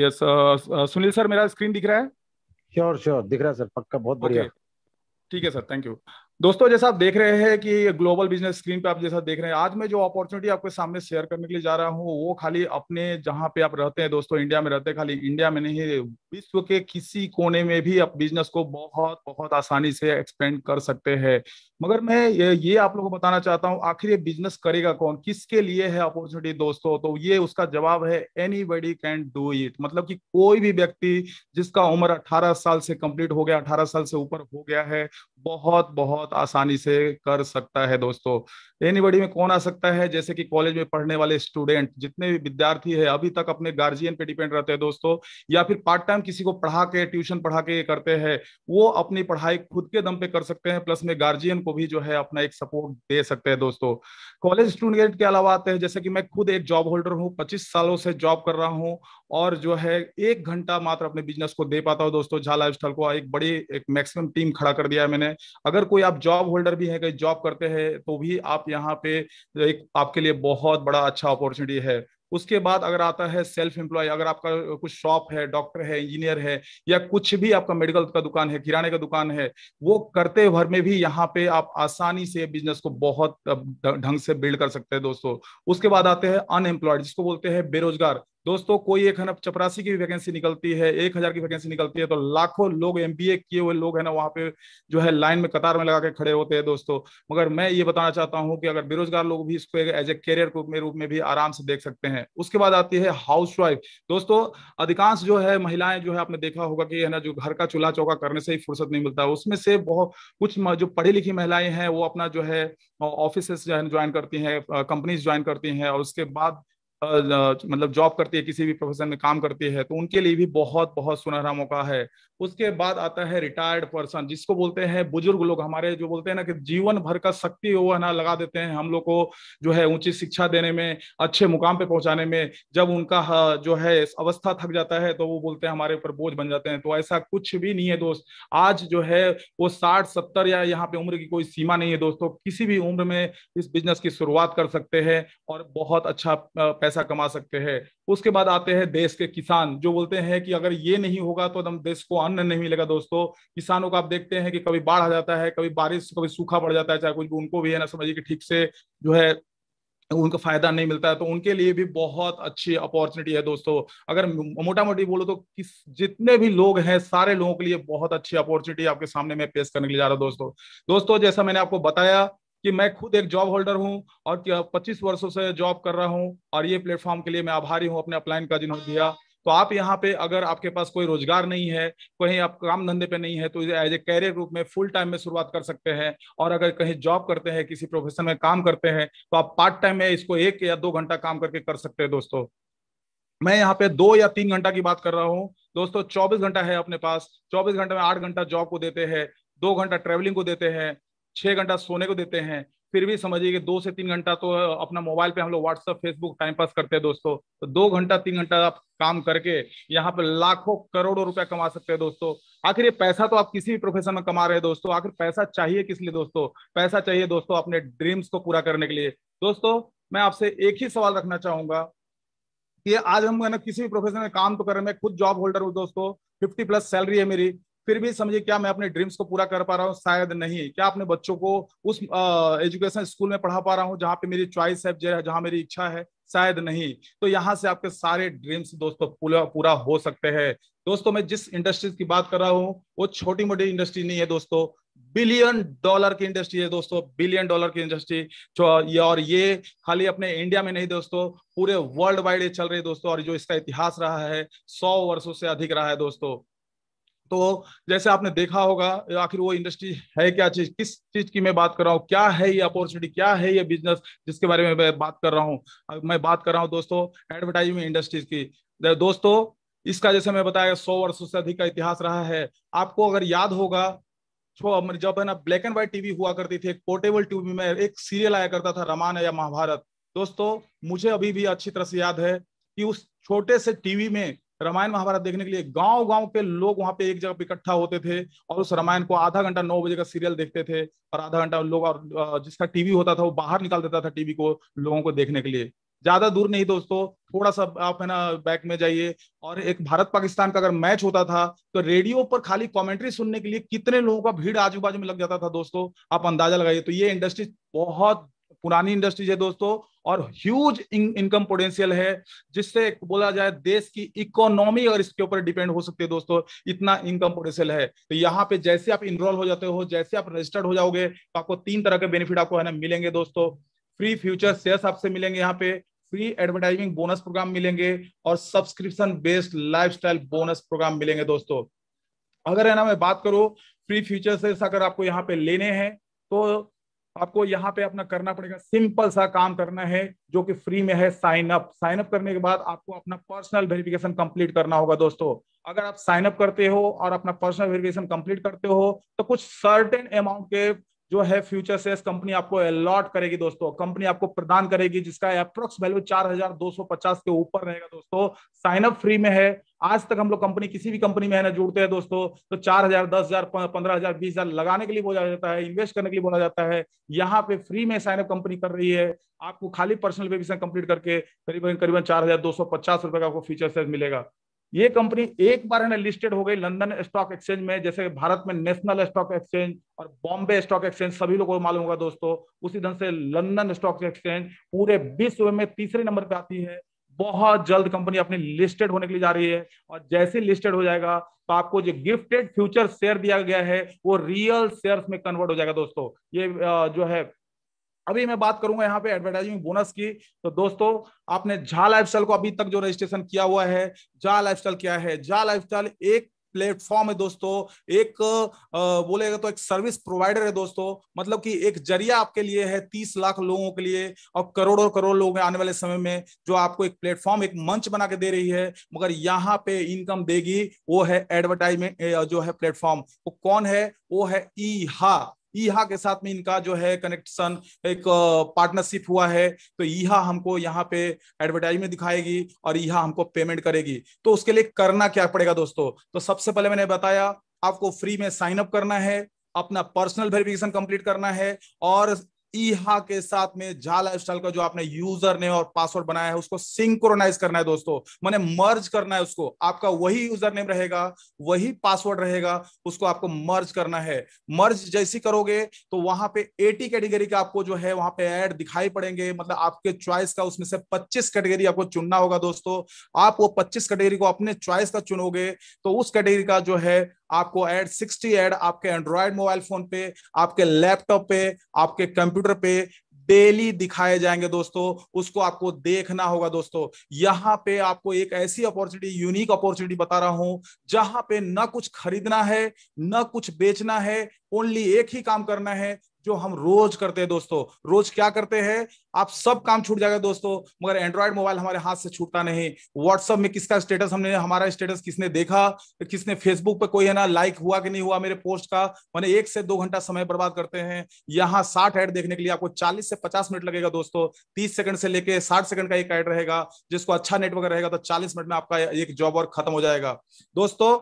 yes Sunil sir मेरा screen दिख रहा है श्योर श्योर दिख रहा है सर पक्का बहुत बढ़िया ठीक है सर थैंक यू दोस्तों जैसा आप देख रहे हैं कि ग्लोबल बिजनेस स्क्रीन पे आप जैसा देख रहे हैं आज मैं जो अपॉर्चुनिटी आपके सामने शेयर करने के लिए जा रहा हूँ वो खाली अपने जहाँ पे आप रहते हैं दोस्तों इंडिया में रहते हैं खाली इंडिया में नहीं विश्व के किसी कोने में भी आप बिजनेस को बहुत बहुत आसानी से एक्सपेंड कर सकते हैं मगर मैं ये ये आप लोगों को बताना चाहता हूँ आखिर ये बिजनेस करेगा कौन किसके लिए है अपॉर्चुनिटी दोस्तों तो ये उसका जवाब है anybody can do it मतलब कि कोई भी व्यक्ति जिसका उम्र अठारह साल से कंप्लीट हो गया अठारह साल से ऊपर हो गया है बहुत बहुत बहुत आसानी से कर सकता है दोस्तों एनीबडी में कौन आ सकता है जैसे कि कॉलेज में पढ़ने वाले स्टूडेंट जितने भी विद्यार्थी है अभी तक अपने गार्जियन पे डिपेंड रहते हैं दोस्तों या फिर पार्ट टाइम किसी को पढ़ा के ट्यूशन पढ़ा के करते हैं वो अपनी पढ़ाई खुद के दम पे कर सकते हैं प्लस में गार्जियन को भी जो है अपना एक सपोर्ट दे सकते हैं दोस्तों कॉलेज स्टूडेंट के अलावा आते हैं जैसे कि मैं खुद एक जॉब होल्डर हूँ पच्चीस सालों से जॉब कर रहा हूँ और जो है एक घंटा मात्र अपने बिजनेस को दे पाता हो दोस्तों झा लाइफ को एक बड़ी एक मैक्सिमम टीम खड़ा कर दिया है मैंने अगर कोई आप जॉब होल्डर भी है कहीं जॉब करते हैं तो भी आप यहाँ पे एक आपके लिए बहुत बड़ा अच्छा अपॉर्चुनिटी है उसके बाद अगर आता है सेल्फ एम्प्लॉय अगर आपका कुछ शॉप है डॉक्टर है इंजीनियर है या कुछ भी आपका मेडिकल का दुकान है किराने का दुकान है वो करते भर में भी यहाँ पे आप आसानी से बिजनेस को बहुत ढंग से बिल्ड कर सकते हैं दोस्तों उसके बाद आते हैं अनएम्प्लॉयड जिसको बोलते हैं बेरोजगार दोस्तों कोई एक है ना चपरासी की वैकेंसी निकलती है एक हजार की वैकेंसी निकलती है तो लाखों लोग एम किए हुए लोग है ना वहाँ पे जो है लाइन में कतार में लगा के खड़े होते हैं दोस्तों मगर मैं ये बताना चाहता हूँ कि अगर बेरोजगार लोग भी इसको एज ए कैरियर के रूप में भी आराम से देख सकते हैं उसके बाद आती है हाउस वाइफ दोस्तों अधिकांश जो है महिलाएं जो है आपने देखा होगा कि है ना जो घर का चूल्हा चौका करने से ही फुर्सत नहीं मिलता उसमें से बहुत कुछ जो पढ़ी लिखी महिलाएं हैं वो अपना जो है ऑफिस ज्वाइन करती हैं कंपनीज ज्वाइन करती हैं और उसके बाद मतलब जॉब करती है किसी भी प्रोफेशन में काम करती है तो उनके लिए भी बहुत बहुत सुनहरा मौका है उसके बाद आता है रिटायर्ड पर्सन जिसको बोलते हैं बुजुर्ग लोग हमारे जो बोलते हैं ना कि जीवन भर का शक्ति वो है ना लगा देते हैं हम लोग को जो है ऊंची शिक्षा देने में अच्छे मुकाम पे पहुंचाने में जब उनका जो है अवस्था थक जाता है तो वो बोलते हैं हमारे ऊपर बोझ बन जाते हैं तो ऐसा कुछ भी नहीं है दोस्त आज जो है वो साठ सत्तर या यहाँ पे उम्र की कोई सीमा नहीं है दोस्तों किसी भी उम्र में इस बिजनेस की शुरुआत कर सकते हैं और बहुत अच्छा पैसा पैसा कमा सकते हैं उसके बाद आते हैं देश के किसान जो बोलते हैं कि अगर ये नहीं होगा तो हम देश को अन्न नहीं मिलेगा दोस्तों किसानों को आप देखते हैं कि कभी बाढ़ आ जाता है कभी बारिश कभी सूखा पड़ जाता है चाहे कुछ उनको भी है ना समझिए कि ठीक से जो है उनका फायदा नहीं मिलता है तो उनके लिए भी बहुत अच्छी अपॉर्चुनिटी है दोस्तों अगर मोटा मोटी बोलो तो किस जितने भी लोग हैं सारे लोगों के लिए बहुत अच्छी अपॉर्चुनिटी आपके सामने मैं पेश करने के लिए जा रहा हूँ दोस्तों दोस्तों जैसा मैंने आपको बताया कि मैं खुद एक जॉब होल्डर हूं और 25 वर्षों से जॉब कर रहा हूं और ये प्लेटफॉर्म के लिए मैं आभारी हूं अपने अपलाइन का जिन्होंने दिया तो आप यहाँ पे अगर आपके पास कोई रोजगार नहीं है कहीं आप काम धंधे पे नहीं है तो एज ए कैरियर रूप में फुल टाइम में शुरुआत कर सकते हैं और अगर कहीं जॉब करते हैं किसी प्रोफेशन में काम करते हैं तो आप पार्ट टाइम में इसको एक या दो घंटा काम करके कर सकते हैं दोस्तों मैं यहाँ पे दो या तीन घंटा की बात कर रहा हूँ दोस्तों 24 घंटा है अपने पास 24 घंटे में आठ घंटा जॉब को देते हैं दो घंटा ट्रेवलिंग को देते हैं छह घंटा सोने को देते हैं फिर भी समझिए कि दो से तीन घंटा तो अपना मोबाइल पे हम लोग व्हाट्सअप फेसबुक टाइम पास करते हैं दोस्तों तो दो घंटा तीन घंटा आप काम करके यहाँ पर लाखों करोड़ों रुपया कमा सकते हैं दोस्तों आखिर ये पैसा तो आप किसी भी प्रोफेशन में कमा रहे हैं दोस्तों आखिर पैसा चाहिए किस लिए दोस्तों पैसा चाहिए दोस्तों अपने ड्रीम्स को पूरा करने के लिए दोस्तों मैं आपसे एक ही सवाल रखना चाहूंगा कि आज हम किसी भी प्रोफेशन में काम तो कर रहे हैं मैं खुद जॉब होल्डर हूँ दोस्तों फिफ्टी प्लस सैलरी है मेरी फिर भी समझिए क्या मैं अपने ड्रीम्स को पूरा कर पा रहा हूँ शायद नहीं क्या अपने बच्चों को उस एजुकेशन स्कूल में पढ़ा पा रहा हूँ जहाँ पे मेरी चॉइस है जहाँ मेरी इच्छा है शायद नहीं तो यहाँ से आपके सारे ड्रीम्स दोस्तों पूरा पूरा हो सकते हैं दोस्तों मैं जिस इंडस्ट्रीज की बात कर रहा हूँ वो छोटी मोटी इंडस्ट्री नहीं है दोस्तों बिलियन डॉलर की इंडस्ट्री है दोस्तों बिलियन डॉलर की इंडस्ट्री और ये खाली अपने इंडिया में नहीं दोस्तों पूरे वर्ल्ड वाइड ये चल रही है दोस्तों और जो इसका इतिहास रहा है सौ वर्षों से अधिक रहा है दोस्तों तो जैसे आपने देखा होगा आखिर वो इंडस्ट्री है क्या चीज किस चीज की मैं बात कर रहा हूँ क्या है ये अपॉर्चुनिटी क्या है ये बिजनेस जिसके बारे में मैं बात कर रहा हूँ मैं बात कर रहा हूँ दोस्तों एडवर्टाइजिंग इंडस्ट्रीज की दोस्तों इसका जैसे मैं बताया सौ वर्षों से अधिक का इतिहास रहा है आपको अगर याद होगा जब है ना ब्लैक एंड व्हाइट टीवी हुआ करती थी एक पोर्टेबल टीवी में एक सीरियल आया करता था रामायण या महाभारत दोस्तों मुझे अभी भी अच्छी तरह से याद है कि उस छोटे से टीवी में रामायण महाभारत देखने के लिए गांव गांव के लोग वहां पे एक जगह इकट्ठा होते थे और उस रामायण को आधा घंटा नौ बजे का सीरियल देखते थे और आधा घंटा लोग और जिसका टीवी होता था वो बाहर निकाल देता था टीवी को लोगों को देखने के लिए ज्यादा दूर नहीं दोस्तों थोड़ा सा आप है ना बैक में जाइए और एक भारत पाकिस्तान का अगर मैच होता था तो रेडियो पर खाली कमेंट्री सुनने के लिए कितने लोगों का भीड़ आजू बाजू में लग जाता था दोस्तों आप अंदाजा लगाइए तो ये इंडस्ट्री बहुत पुरानी इंडस्ट्रीज है दोस्तों और ह्यूज इनकम पोटेंशियल है जिससे बोला जाए देश की इकोनॉमी और इसके ऊपर डिपेंड हो सकती है दोस्तों इतना इनकम पोटेंशियल है तो यहाँ पे जैसे आप इनरोल हो जाते हो जैसे आप रजिस्टर्ड हो जाओगे तो आपको तीन तरह के बेनिफिट आपको है ना मिलेंगे दोस्तों फ्री फ्यूचर शेयर आपसे मिलेंगे यहाँ पे फ्री एडवर्टाइजिंग बोनस प्रोग्राम मिलेंगे और subscription based life bonus program मिलेंगे दोस्तों अगर है ना मैं बात करूं फ्री फ्यूचर से अगर आपको यहाँ पे लेने हैं तो आपको यहाँ पे अपना करना पड़ेगा सिंपल सा काम करना है जो कि फ्री में है साइन अप साइन अप करने के बाद आपको अपना पर्सनल वेरिफिकेशन कंप्लीट करना होगा दोस्तों अगर आप साइन अप करते हो और अपना पर्सनल वेरिफिकेशन कंप्लीट करते हो तो कुछ सर्टेन अमाउंट के जो है फ्यूचर सेल्स कंपनी आपको अलॉट करेगी दोस्तों कंपनी आपको प्रदान करेगी जिसका अप्रोक्स वैल्यू 4250 के ऊपर रहेगा दोस्तों साइन अप फ्री में है आज तक हम लोग कंपनी किसी भी कंपनी में है ना जुड़ते हैं दोस्तों तो चार हजार दस हजार पंद्रह हजार बीस हजार लगाने के लिए बोला जाता है इन्वेस्ट करने के लिए बोला जाता है यहाँ पे फ्री में साइन अप कंपनी कर रही है आपको खाली पर्सनल वेबिसन कंप्लीट करके करीबन करीबन चार हजार दो सौ पचास रुपए का आपको फ्यूचर सेल्स मिलेगा ये कंपनी एक बार है ना लिस्टेड हो गई लंदन स्टॉक एक्सचेंज में जैसे भारत में नेशनल स्टॉक एक्सचेंज और बॉम्बे स्टॉक एक्सचेंज सभी लोगों को मालूम होगा दोस्तों उसी ढंग से लंदन स्टॉक एक्सचेंज पूरे विश्व में तीसरे नंबर पे आती है बहुत जल्द कंपनी अपनी लिस्टेड होने के लिए जा रही है और जैसे लिस्टेड हो जाएगा तो आपको जो गिफ्टेड फ्यूचर शेयर दिया गया है वो रियल शेयर्स में कन्वर्ट हो जाएगा दोस्तों ये जो है अभी मैं बात करूंगा यहाँ पे एडवर्टाइजिंग बोनस की तो दोस्तों आपने झा लाइफ को अभी तक जो रजिस्ट्रेशन किया हुआ है झा लाइफ क्या है झा लाइफ एक प्लेटफॉर्म है दोस्तों एक बोलेगा तो एक सर्विस प्रोवाइडर है दोस्तों मतलब कि एक जरिया आपके लिए है तीस लाख लोगों के लिए और करोड़ों करोड़ लोग आने वाले समय में जो आपको एक प्लेटफॉर्म एक मंच बना के दे रही है मगर यहाँ पे इनकम देगी वो है एडवर्टाइजमेंट जो है प्लेटफॉर्म वो कौन है वो है ई हा ईहा के साथ में इनका जो है कनेक्शन एक पार्टनरशिप हुआ है तो ईहा हमको यहाँ पे एडवर्टाइज में दिखाएगी और ईहा हमको पेमेंट करेगी तो उसके लिए करना क्या पड़ेगा दोस्तों तो सबसे पहले मैंने बताया आपको फ्री में साइन अप करना है अपना पर्सनल वेरिफिकेशन कंप्लीट करना है और ईहा के साथ में झा लाइफस्टाइल का जो आपने यूजर नेम और पासवर्ड बनाया है उसको सिंक्रोनाइज करना है दोस्तों मैंने मर्ज करना है उसको आपका वही यूजर नेम रहेगा वही पासवर्ड रहेगा उसको आपको मर्ज करना है मर्ज जैसी करोगे तो वहां पे एटी कैटेगरी का आपको जो है वहां पे एड दिखाई पड़ेंगे मतलब आपके चॉइस का उसमें से पच्चीस कैटेगरी आपको चुनना होगा दोस्तों आप वो पच्चीस कैटेगरी को अपने चॉइस का चुनोगे तो उस कैटेगरी का जो है आपको एड 60 एड आपके एंड्रॉयड मोबाइल फोन पे आपके लैपटॉप पे आपके कंप्यूटर पे डेली दिखाए जाएंगे दोस्तों उसको आपको देखना होगा दोस्तों यहाँ पे आपको एक ऐसी अपॉर्चुनिटी यूनिक अपॉर्चुनिटी बता रहा हूं जहां पे ना कुछ खरीदना है ना कुछ बेचना है ओनली एक ही काम करना है जो हम रोज करते हैं दोस्तों रोज क्या करते हैं आप सब काम छूट जाएगा दोस्तों मगर एंड्रॉयड मोबाइल हमारे हाथ से छूटता नहीं व्हाट्सअप में किसका स्टेटस हमने हमारा स्टेटस किसने देखा किसने फेसबुक पे कोई है ना लाइक हुआ कि नहीं हुआ मेरे पोस्ट का मैंने एक से दो घंटा समय बर्बाद करते हैं यहाँ साठ एड देखने के लिए आपको चालीस से पचास मिनट लगेगा दोस्तों तीस सेकंड से लेकर साठ सेकंड का एक एड रहेगा जिसको अच्छा नेटवर्क रहेगा तो चालीस मिनट में आपका एक जॉब वर्क खत्म हो जाएगा दोस्तों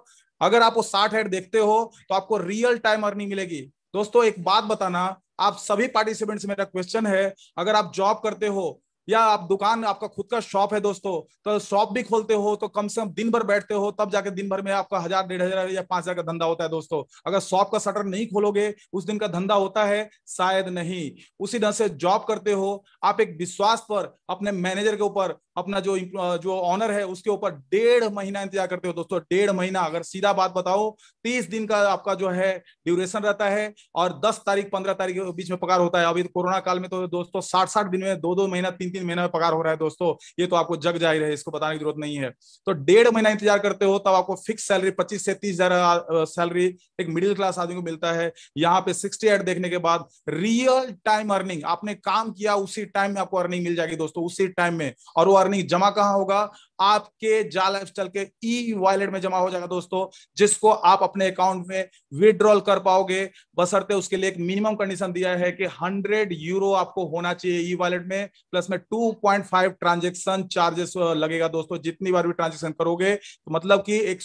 अगर आप वो साठ एड देखते हो तो आपको रियल टाइम अर्निंग मिलेगी दोस्तों एक बात बताना आप सभी पार्टिसिपेंट से मेरा क्वेश्चन है अगर आप जॉब करते हो या आप दुकान आपका खुद का शॉप है दोस्तों तो शॉप भी खोलते हो तो कम से कम दिन भर बैठते हो तब जाके दिन भर में आपका हजार डेढ़ हजार या पांच हजार का धंधा होता है दोस्तों अगर शॉप का शटर नहीं खोलोगे उस दिन का धंधा होता है शायद नहीं उसी ढंग से जॉब करते हो आप एक विश्वास पर अपने मैनेजर के ऊपर अपना जो जो ऑनर है उसके ऊपर डेढ़ महीना इंतजार करते हो दोस्तों डेढ़ महीना अगर सीधा बात बताओ तीस दिन का आपका जो है ड्यूरेशन रहता है और दस तारीख पंद्रह तारीख के बीच में पगार होता है अभी तो कोरोना काल में तो दोस्तों साठ साठ दिन में दो दो महीना तीन तीन महीना में पगार हो रहा है दोस्तों ये तो आपको जग जाहिर है इसको बताने की जरूरत नहीं है तो डेढ़ महीना इंतजार करते हो तब आपको फिक्स सैलरी पच्चीस से तीस सैलरी एक मिडिल क्लास आदमी को मिलता है यहाँ पे सिक्सटी एट देखने के बाद रियल टाइम अर्निंग आपने काम किया उसी टाइम में आपको अर्निंग मिल जाएगी दोस्तों उसी टाइम में और वो नहीं जमा कहाँ होगा आपके जा लाइफ के ई वॉलेट में जमा हो जाएगा दोस्तों जिसको आप अपने अकाउंट में विड्रॉल कर पाओगे बसरते उसके लिए एक मिनिमम कंडीशन दिया है कि 100 यूरो आपको होना चाहिए ई वॉलेट में प्लस में 2.5 पॉइंट ट्रांजेक्शन चार्जेस लगेगा दोस्तों जितनी बार भी ट्रांजेक्शन करोगे तो मतलब कि एक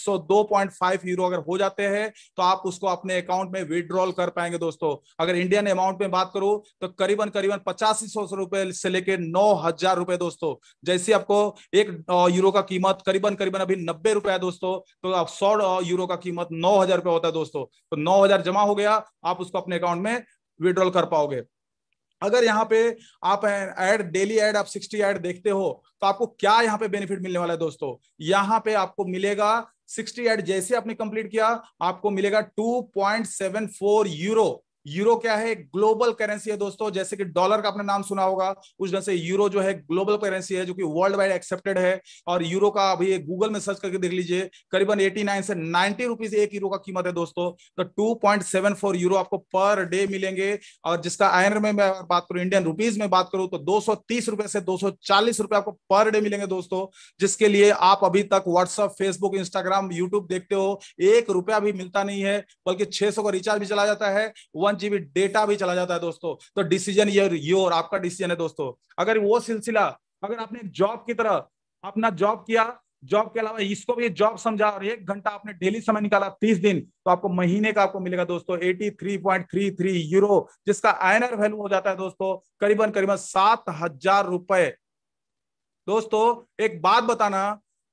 यूरो अगर हो जाते हैं तो आप उसको अपने अकाउंट में विड्रॉल कर पाएंगे दोस्तों अगर इंडियन अमाउंट में बात करूं तो करीबन करीबन पचासी सौ रुपए से लेकर नौ हजार रुपए दोस्तों जैसे आपको एक यूरो का कीमत करीबन करीबन अभी नब्बे रुपए है दोस्तों तो आप सौ यूरो का कीमत नौ हजार रुपया होता है दोस्तों तो नौ हजार जमा हो गया आप उसको अपने अकाउंट में विड्रॉल कर पाओगे अगर यहाँ पे आप एड डेली एड आप 60 एड देखते हो तो आपको क्या यहाँ पे बेनिफिट मिलने वाला है दोस्तों यहाँ पे आपको मिलेगा 60 एड जैसे आपने कंप्लीट किया आपको मिलेगा 2.74 यूरो यूरो क्या है ग्लोबल करेंसी है दोस्तों जैसे कि डॉलर का आपने नाम सुना होगा उस ढंग से यूरो जो है ग्लोबल करेंसी है जो कि वर्ल्ड वाइड एक्सेप्टेड है और यूरो का अभी गूगल में सर्च करके देख लीजिए करीबन 89 से 90 रुपीज एक यूरो का कीमत है दोस्तों तो 2.74 यूरो आपको पर डे मिलेंगे और जिसका आयन में मैं बात करूं इंडियन रुपीज में बात करूं तो दो रुपए से दो रुपए आपको पर डे मिलेंगे दोस्तों जिसके लिए आप अभी तक व्हाट्सअप फेसबुक इंस्टाग्राम यूट्यूब देखते हो एक रुपया भी मिलता नहीं है बल्कि छह का रिचार्ज भी चला जाता है वन जीबी डेटा भी चला जाता है दोस्तों तो डिसीजन ये योर आपका डिसीजन है दोस्तों अगर वो सिलसिला अगर आपने जॉब की तरह अपना जॉब किया जॉब के अलावा इसको भी जॉब समझा और एक घंटा आपने डेली समय निकाला तीस दिन तो आपको महीने का आपको मिलेगा दोस्तों eighty three point three three euro जिसका आयनर वैल्यू हो जाता है दोस्तों करीबन करीबन सात हजार रुपए दोस्तों एक बात बताना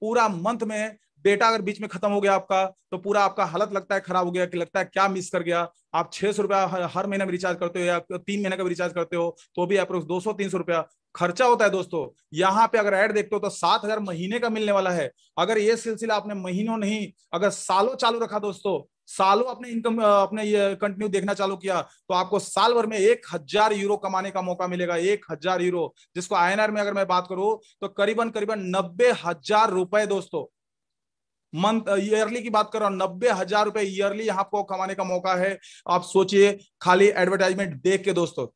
पूरा मंथ में डेटा अगर बीच में खत्म हो गया आपका तो पूरा आपका हालत लगता है खराब हो गया कि लगता है क्या मिस कर गया आप छह सौ रुपया हर महीने में रिचार्ज करते हो या तीन महीने का भी रिचार्ज करते हो तो भी अप्रोक्स दो सौ तीन सौ रुपया खर्चा होता है दोस्तों यहाँ पे अगर ऐड देखते हो तो सात हजार महीने का मिलने वाला है अगर ये सिलसिला आपने महीनों नहीं अगर सालों चालू रखा दोस्तों सालों अपने इनकम अपने ये कंटिन्यू देखना चालू किया तो आपको साल भर में एक हजार यूरो कमाने का मौका मिलेगा एक हजार यूरो जिसको आईएनआर में अगर मैं बात करूं तो करीबन करीबन नब्बे हजार रुपए दोस्तों मंथ ईयरली की बात कर रहा हूं नब्बे हजार रुपए ईयरली आपको कमाने का मौका है आप सोचिए खाली एडवर्टाइजमेंट देख के दोस्तों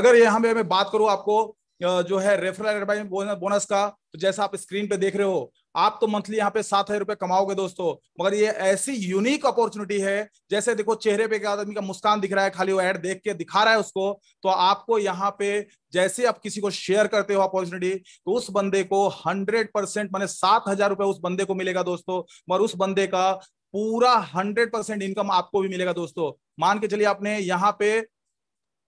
अगर यहां पे मैं बात करूं आपको जो है रेफरल एडवर्टाइजमेंट बोनस का तो जैसा आप स्क्रीन पे देख रहे हो आप तो मंथली यहाँ पे सात हजार रुपए कमाओगे दोस्तों मगर ये ऐसी यूनिक अपॉर्चुनिटी है जैसे देखो चेहरे पे एक आदमी का मुस्कान दिख रहा है खाली वो एड देख के दिखा रहा है उसको तो आपको यहाँ पे जैसे आप किसी को शेयर करते हो अपॉर्चुनिटी तो उस बंदे को हंड्रेड परसेंट मैंने सात हजार रुपए उस बंदे को मिलेगा दोस्तों मगर उस बंदे का पूरा हंड्रेड परसेंट इनकम आपको भी मिलेगा दोस्तों मान के चलिए आपने यहाँ पे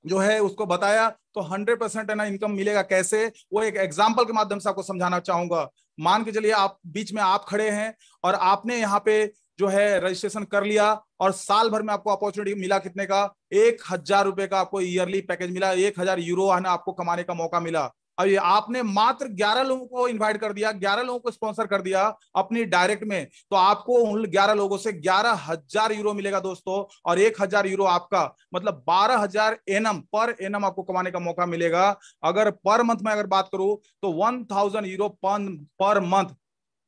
जो है उसको बताया तो हंड्रेड परसेंट है ना इनकम मिलेगा कैसे वो एक एग्जाम्पल के माध्यम से आपको समझाना चाहूंगा मान के चलिए आप बीच में आप खड़े हैं और आपने यहाँ पे जो है रजिस्ट्रेशन कर लिया और साल भर में आपको अपॉर्चुनिटी मिला कितने का एक हजार रुपए का आपको ईयरली पैकेज मिला एक हजार यूरो आपको कमाने का मौका मिला और ये आपने मात्र 11 लोगों को इनवाइट कर दिया 11 लोगों को स्पॉन्सर कर दिया अपनी डायरेक्ट में तो आपको उन 11 लोगों से ग्यारह हजार यूरो मिलेगा दोस्तों और एक हजार यूरो आपका मतलब बारह हजार एनम पर एनम आपको कमाने का मौका मिलेगा अगर पर मंथ में अगर बात करूं तो one thousand euro per month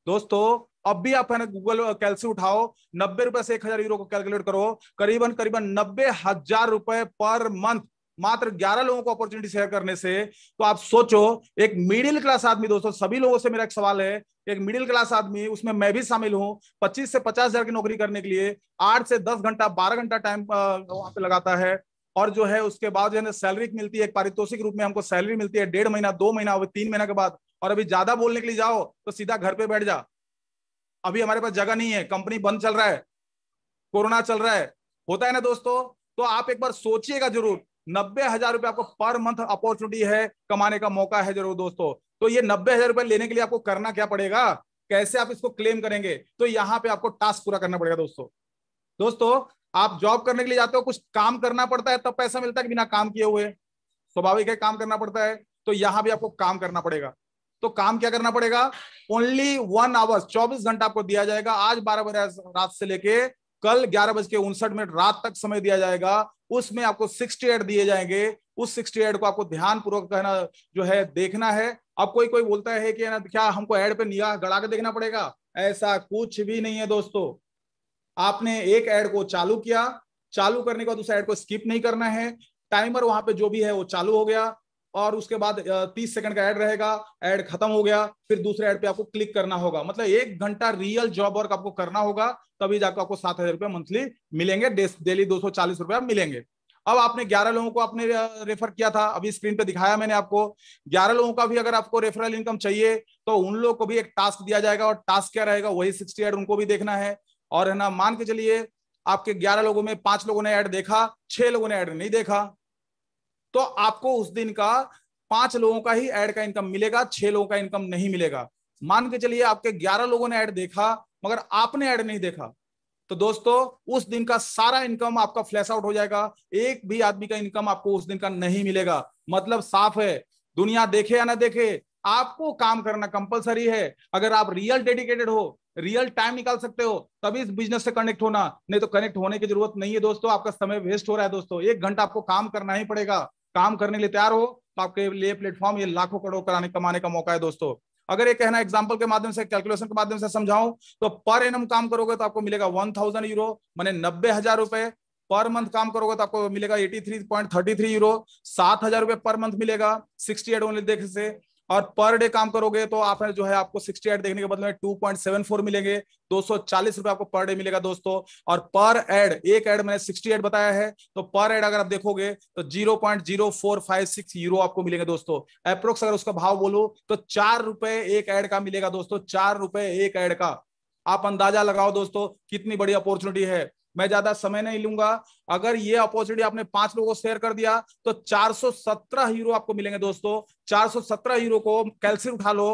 दोस्तों अब भी आप है ना गूगल कैलसी उठाओ नब्बे रुपए से एक हजार यूरो को कैलकुलेट करो करीबन करीबन नब्बे हजार रुपए पर मंथ मात्र 11 लोगों को अपॉर्चुनिटी शेयर करने से तो आप सोचो एक मिडिल क्लास आदमी दोस्तों सभी लोगों से मेरा एक सवाल है एक मिडिल क्लास आदमी उसमें मैं भी शामिल हूं 25 से पचास हजार की नौकरी करने के लिए आठ से दस घंटा बारह घंटा टाइम वहां पे लगाता है और जो है उसके बाद जो है सैलरी मिलती है पारितोषिक रूप में हमको सैलरी मिलती है डेढ़ महीना दो महीना तीन महीना के बाद और अभी ज्यादा बोलने के लिए जाओ तो सीधा घर पे बैठ जा अभी हमारे पास जगह नहीं है कंपनी बंद चल रहा है कोरोना चल रहा है होता है ना दोस्तों तो आप एक बार सोचिएगा जरूर नब्बे हजार रुपए आपको पर मंथ अपॉर्चुनिटी है कमाने का मौका है जरूर दोस्तों तो ये नब्बे हजार रुपए लेने के लिए आपको करना क्या पड़ेगा कैसे आप इसको क्लेम करेंगे तो यहाँ पे आपको टास्क पूरा करना पड़ेगा दोस्तों दोस्तों आप जॉब करने के लिए जाते हो कुछ काम करना पड़ता है तब पैसा मिलता है बिना काम किए हुए स्वाभाविक है काम करना पड़ता है तो यहाँ भी आपको काम करना पड़ेगा तो काम क्या करना पड़ेगा ओनली वन आवर्स चौबीस घंटा आपको दिया जाएगा आज बारह बजे रात से लेके कल ग्यारह बज के उनसठ मिनट रात तक समय दिया जाएगा उसमें आपको सिक्सटी एड दिए जाएंगे उस 68 को आपको ध्यान पूर्वक कहना जो है देखना है अब कोई कोई बोलता है कि ना क्या हमको एड पे निगाह गड़ा के देखना पड़ेगा ऐसा कुछ भी नहीं है दोस्तों आपने एक एड को चालू किया चालू करने के बाद उस एड को स्किप नहीं करना है टाइमर वहां पे जो भी है वो चालू हो गया और उसके बाद तीस सेकंड का ऐड रहेगा ऐड खत्म हो गया फिर दूसरे ऐड पे आपको क्लिक करना होगा मतलब एक घंटा रियल जॉब वर्क आपको करना होगा तभी जाकर आपको सात हजार रुपया मंथली मिलेंगे डेली दो सौ चालीस रुपया मिलेंगे अब आपने ग्यारह लोगों को आपने रेफर किया था अभी स्क्रीन पे दिखाया मैंने आपको ग्यारह लोगों का भी अगर आपको रेफरल इनकम चाहिए तो उन लोगों को भी एक टास्क दिया जाएगा और टास्क क्या रहेगा वही सिक्सटी एड उनको भी देखना है और है ना मान के चलिए आपके ग्यारह लोगों में पांच लोगों ने ऐड देखा छह लोगों ने ऐड नहीं देखा तो आपको उस दिन का पांच लोगों का ही एड का इनकम मिलेगा छह लोगों का इनकम नहीं मिलेगा मान के चलिए आपके ग्यारह लोगों ने एड देखा मगर आपने एड नहीं देखा तो दोस्तों उस दिन का सारा इनकम आपका फ्लैश आउट हो जाएगा एक भी आदमी का इनकम आपको उस दिन का नहीं मिलेगा मतलब साफ है दुनिया देखे या ना देखे आपको काम करना कंपलसरी है अगर आप रियल डेडिकेटेड हो रियल टाइम निकाल सकते हो तभी इस बिजनेस से कनेक्ट होना नहीं तो कनेक्ट होने की जरूरत नहीं है दोस्तों आपका समय वेस्ट हो रहा है दोस्तों एक घंटा आपको काम करना ही पड़ेगा काम करने के लिए तैयार हो तो आपके लिए प्लेटफॉर्म ये लाखों करोड़ कराने कमाने का मौका है दोस्तों अगर ये कहना एग्जाम्पल के माध्यम से कैलकुलेशन के माध्यम से समझाऊं तो पर एनम काम करोगे तो आपको मिलेगा वन थाउजेंड यूरो मैंने नब्बे हजार रुपए पर मंथ काम करोगे तो आपको मिलेगा eighty three point thirty three euro सात हजार रुपए पर मंथ मिलेगा सिक्सटी एट ओनली देख से और पर डे काम करोगे तो आप जो है आपको 68 देखने के बदले में 2.74 मिलेंगे दो सौ आपको पर डे मिलेगा दोस्तों और पर एड एक एड मैंने 68 बताया है तो पर एड अगर आप देखोगे तो 0.0456 यूरो आपको मिलेंगे दोस्तों अप्रोक्स अगर उसका भाव बोलो तो चार रुपए एक एड का मिलेगा दोस्तों चार रुपए एक एड का आप अंदाजा लगाओ दोस्तों कितनी बड़ी अपॉर्चुनिटी है मैं ज्यादा समय नहीं लूंगा अगर ये अपॉर्चुनिटी आपने पांच लोगों को शेयर कर दिया तो 417 हीरो आपको मिलेंगे दोस्तों 417 हीरो को कैलसी उठा लो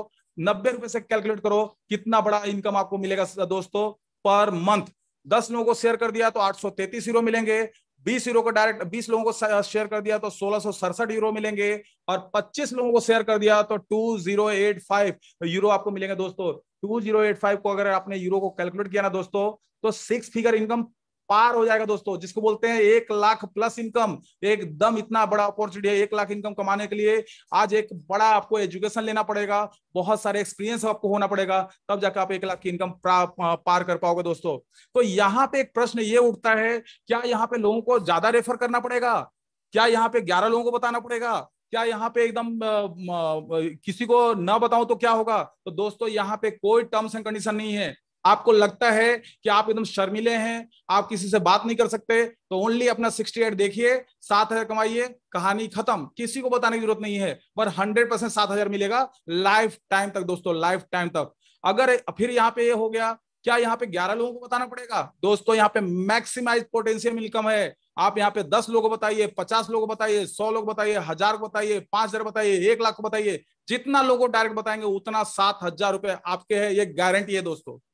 नब्बे रुपए से कैलकुलेट करो कितना बड़ा इनकम आपको मिलेगा दोस्तों पर मंथ दस लोगों को शेयर कर दिया तो आठ हीरो मिलेंगे बीस हीरो को डायरेक्ट बीस लोगों को शेयर कर दिया तो सोलह यूरो मिलेंगे और पच्चीस लोगों को शेयर कर दिया तो two zero eight five euro आपको मिलेंगे दोस्तों टू जीरो एट फाइव को अगर आपने यूरो को कैलकुलेट किया ना दोस्तों तो सिक्स फिगर इनकम पार हो जाएगा दोस्तों जिसको बोलते हैं एक लाख प्लस इनकम एकदम इतना बड़ा अपॉर्चुनिटी है एक लाख इनकम कमाने के लिए आज एक बड़ा आपको एजुकेशन लेना पड़ेगा बहुत सारे एक्सपीरियंस आपको होना पड़ेगा तब जाकर आप एक लाख की इनकम पार कर पाओगे दोस्तों तो यहाँ पे एक प्रश्न ये उठता है क्या यहाँ पे लोगों को ज्यादा रेफर करना पड़ेगा क्या यहाँ पे ग्यारह लोगों को बताना पड़ेगा क्या यहाँ पे एकदम किसी को ना बताऊं तो क्या होगा तो दोस्तों यहाँ पे कोई टर्म्स एंड कंडीशन नहीं है आपको लगता है कि आप एकदम शर्मिले हैं आप किसी से बात नहीं कर सकते तो ओनली अपना सिक्सटी एट देखिए सात हजार कमाइए कहानी खत्म किसी को बताने की जरूरत नहीं है पर हंड्रेड परसेंट सात हजार मिलेगा लाइफ टाइम तक दोस्तों लाइफ टाइम तक अगर फिर यहाँ पे ये हो गया क्या यहाँ पे ग्यारह लोगों को बताना पड़ेगा दोस्तों यहाँ पे मैक्सिमाइज पोटेंशियल इनकम है आप यहाँ पे दस लोग बताइए पचास लोग बताइए सौ लोग बताइए हजार को बताइए पांच हजार बताइए एक लाख को बताइए जितना लोगों डायरेक्ट बताएंगे उतना सात हजार रुपए आपके है ये गारंटी है दोस्तों